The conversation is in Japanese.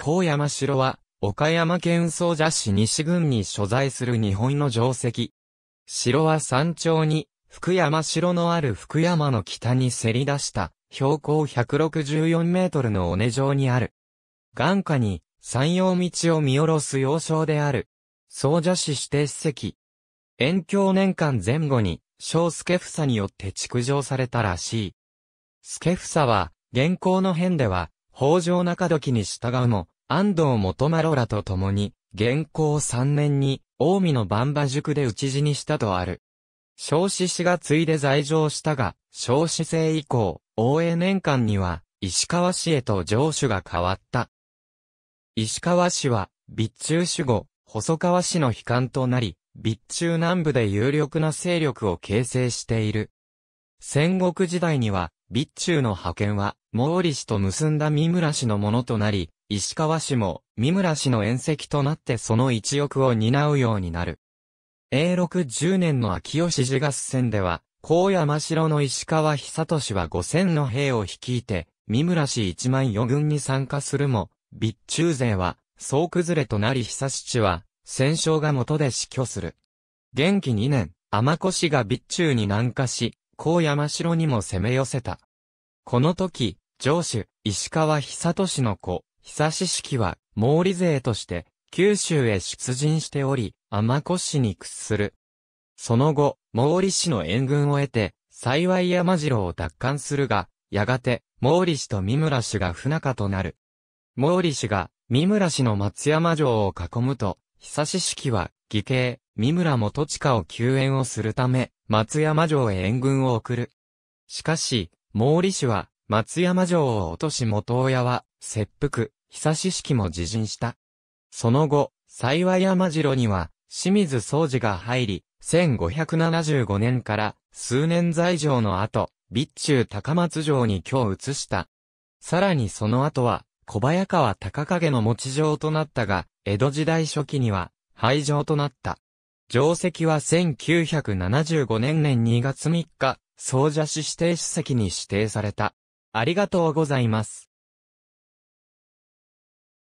高山城は、岡山県総社市西郡に所在する日本の城跡。城は山頂に、福山城のある福山の北にせり出した、標高164メートルの尾根城にある。眼下に、山陽道を見下ろす要衝である。総社市指定史跡。延享年間前後に、小助房によって築城されたらしい。助房は、現行の辺では、北条中時に従うも、安藤元丸らと共に、現行3年に、近江の万馬塾で討ち死にしたとある。少子氏が継いで在場したが、少子制以降、大江年間には、石川氏へと城主が変わった。石川氏は、備中守護、細川氏の悲観となり、備中南部で有力な勢力を形成している。戦国時代には、備中の派遣は、毛利氏と結んだ三村氏のものとなり、石川氏も三村氏の縁石となってその一翼を担うようになる。永禄10年の秋吉寺合戦では、高山城の石川久俊は五千の兵を率いて、三村氏一万余軍に参加するも、備中勢は、総崩れとなり久七は、戦勝が元で死去する。元気二年、天越が備中に南下し、高山城にも攻め寄せた。この時、城主、石川久俊の子、久志式は、毛利勢として、九州へ出陣しており、天子市に屈する。その後、毛利氏の援軍を得て、幸い山城を奪還するが、やがて、毛利氏と三村氏が不仲となる。毛利氏が、三村氏の松山城を囲むと、久し式は義兄、三村元親を救援をするため、松山城へ援軍を送る。しかし、毛利氏は、松山城を落とし元親は、切腹、久し式も自陣した。その後、幸山城には、清水総治が入り、1575年から数年在城の後、備中高松城に今日移した。さらにその後は、小早川高影の持ち城となったが、江戸時代初期には、廃城となった。定石は1975年年2月3日、総社市指定史跡に指定された。ありがとうございます。